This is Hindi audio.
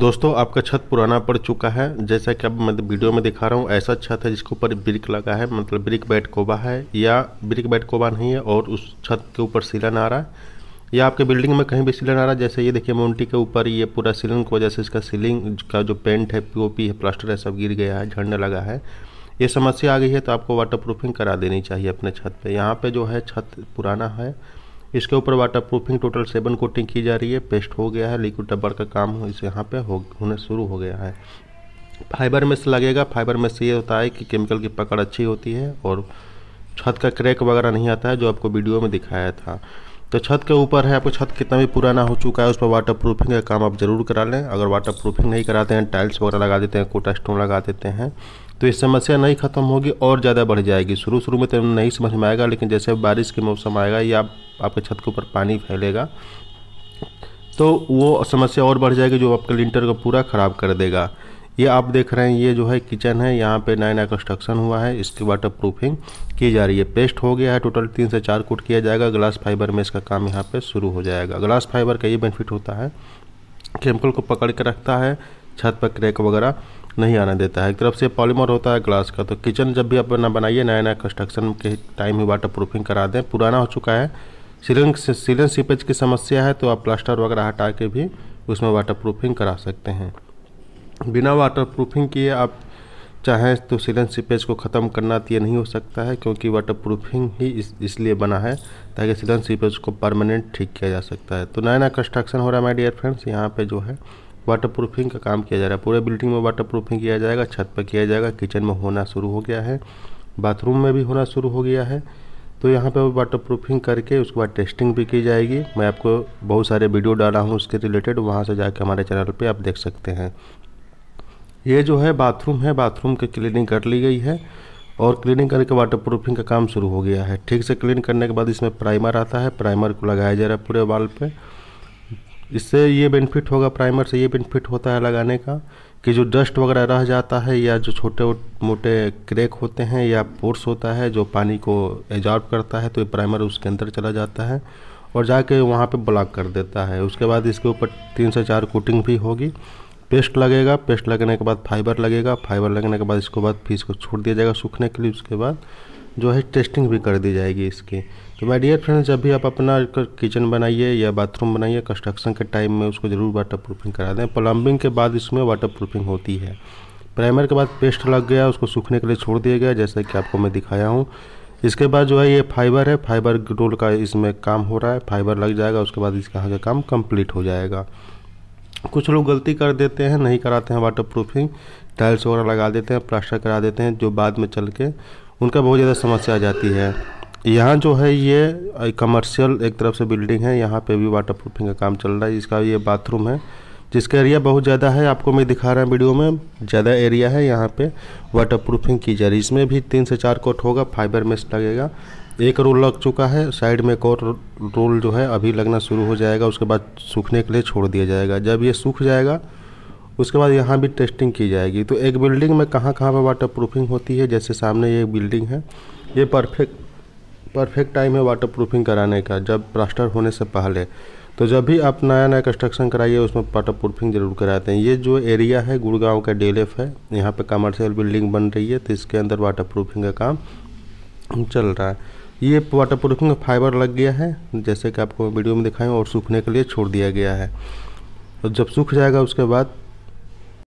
दोस्तों आपका छत पुराना पड़ चुका है जैसा कि अब मैं वीडियो में दिखा रहा हूँ ऐसा छत है जिसके ऊपर ब्रिक लगा है मतलब ब्रिक बैट कोबा है या ब्रिक बैट कोबा नहीं है और उस छत के ऊपर सीलन आ रहा है या आपके बिल्डिंग में कहीं भी सीलन आ रहा है जैसे ये देखिए मोन्टी के ऊपर ये पूरा सीलन की वजह से इसका सीलिंग का जो पेंट है पी है प्लास्टर है सब गिर गया है झंडा लगा है ये समस्या आ गई है तो आपको वाटर प्रूफिंग करा देनी चाहिए अपने छत पर यहाँ पर जो है छत पुराना है इसके ऊपर waterproofing total seven coating की जा रही है पेस्ट हो गया है लिक्विड डब्बर का काम इस यहाँ पे हो होने शुरू हो गया है फाइबर में से लगेगा फाइबर में से ये होता है कि केमिकल की पकड़ अच्छी होती है और छत का क्रैक वगैरह नहीं आता है जो आपको वीडियो में दिखाया था तो छत के ऊपर है आपको छत कितना भी पुराना हो चुका है उस पर वाटर प्रूफिंग का काम आप ज़रूर करा लें अगर वाटर प्रूफिंग नहीं कराते हैं टाइल्स वगैरह लगा देते हैं कोटा स्टोन लगा देते हैं तो ये समस्या नहीं ख़त्म होगी और ज़्यादा बढ़ जाएगी शुरू शुरू में तो नहीं समझ में आएगा लेकिन जैसे बारिश के मौसम आएगा या आपके छत के ऊपर पानी फैलेगा तो वो समस्या और बढ़ जाएगी जो आपके लिंटर को पूरा ख़राब कर देगा ये आप देख रहे हैं ये जो है किचन है यहाँ पे नया नया कंस्ट्रक्शन हुआ है इसकी वाटर प्रूफिंग की जा रही है पेस्ट हो गया है टोटल तीन से चार कोट किया जाएगा ग्लास फाइबर में इसका काम यहाँ पे शुरू हो जाएगा ग्लास फाइबर का ये बेनिफिट होता है केमिकल को पकड़ के रखता है छत पर क्रैक वगैरह नहीं आने देता है एक तरफ से पॉलीमर होता है ग्लास का तो किचन जब भी आप बना बनाइए नया नया कंस्ट्रक्शन के टाइम ही वाटर प्रूफिंग करा दें पुराना हो चुका है सीलन सीलिंग सीपेज की समस्या है तो आप प्लास्टर वगैरह हटा के भी उसमें वाटर प्रूफिंग करा सकते हैं बिना वाटर प्रूफिंग किए आप चाहें तो सीलन सीपेज को ख़त्म करना तो ये नहीं हो सकता है क्योंकि वाटर प्रूफिंग ही इस इसलिए बना है ताकि सीलन सीपेज को परमानेंट ठीक किया जा सकता है तो नया नया कंस्ट्रक्शन हो रहा है माई डियर फ्रेंड्स यहाँ पर जो है वाटर प्रूफिंग का काम किया जा रहा है पूरे बिल्डिंग में वाटर प्रूफिंग किया जाएगा छत पर किया जाएगा किचन में होना शुरू हो गया है बाथरूम में भी होना शुरू हो गया है तो यहाँ पे वाटर प्रूफिंग करके उसके बाद टेस्टिंग भी की जाएगी मैं आपको बहुत सारे वीडियो डाला हूँ उसके रिलेटेड वहाँ से जाके हमारे चैनल पे आप देख सकते हैं ये जो है बाथरूम है बाथरूम की क्लीनिंग कर ली गई है और क्लीनिंग करने के वाटर तो प्रूफिंग का काम शुरू हो गया है ठीक से क्लीन करने के बाद इसमें प्राइमर आता है प्राइमर को लगाया जा रहा है पूरे वाल पे इससे ये बेनिफिट होगा प्राइमर से ये बेनिफिट होता है लगाने का कि जो डस्ट वगैरह रह जाता है या जो छोटे मोटे क्रैक होते हैं या पोर्स होता है जो पानी को एजॉर्ब करता है तो ये प्राइमर उसके अंदर चला जाता है और जाके वहाँ पर ब्लॉक कर देता है उसके बाद इसके ऊपर तीन से चार कोटिंग भी होगी पेस्ट लगेगा पेस्ट लगने के बाद फाइबर लगेगा फाइबर लगने के बाद इसको बाद फिर इसको छोड़ दिया जाएगा सूखने के लिए उसके बाद जो है टेस्टिंग भी कर दी जाएगी इसकी तो माय डियर फ्रेंड्स जब भी आप अपना किचन बनाइए या बाथरूम बनाइए कंस्ट्रक्शन के टाइम में उसको ज़रूर वाटर प्रूफिंग करा दें प्लम्बिंग के बाद इसमें वाटर प्रूफिंग होती है प्राइमर के बाद पेस्ट लग गया उसको सूखने के लिए छोड़ दिया गया जैसा कि आपको मैं दिखाया हूँ इसके बाद जो है ये फाइबर है फाइबर रोल का इसमें काम हो रहा है फाइबर लग जाएगा उसके बाद इसका आगे काम कंप्लीट हो जाएगा कुछ लोग गलती कर देते हैं नहीं कराते हैं वाटर प्रूफिंग टाइल्स वगैरह लगा देते हैं प्लास्टर करा देते हैं जो बाद में चल के उनका बहुत ज़्यादा समस्या आ जाती है यहाँ जो है ये कमर्शियल एक तरफ से बिल्डिंग है यहाँ पे भी वाटर प्रूफिंग का काम चल रहा है इसका ये बाथरूम है जिसका एरिया बहुत ज़्यादा है आपको मैं दिखा रहा हूँ वीडियो में ज़्यादा एरिया है यहाँ पे वाटर प्रूफिंग की जा रही है इसमें भी तीन से चार कोट होगा फाइबर मेस्ट लगेगा एक रोल लग चुका है साइड में एक और रोल जो है अभी लगना शुरू हो जाएगा उसके बाद सूखने के लिए छोड़ दिया जाएगा जब ये सूख जाएगा उसके बाद यहाँ भी टेस्टिंग की जाएगी तो एक बिल्डिंग में कहाँ कहाँ पर वाटर प्रूफिंग होती है जैसे सामने ये बिल्डिंग है ये परफेक्ट परफेक्ट टाइम है वाटर प्रूफिंग कराने का जब प्लास्टर होने से पहले तो जब भी आप नया नया कंस्ट्रक्शन कराइए उसमें वाटर प्रूफिंग ज़रूर कराते हैं ये जो एरिया है गुड़गांव का डेलेफ है यहाँ पर कमर्शियल बिल्डिंग बन रही है तो इसके अंदर वाटर प्रूफिंग का काम चल रहा है ये वाटर प्रूफिंग फाइबर लग गया है जैसे कि आपको वीडियो में दिखाएँ और सूखने के लिए छोड़ दिया गया है और तो जब सूख जाएगा उसके बाद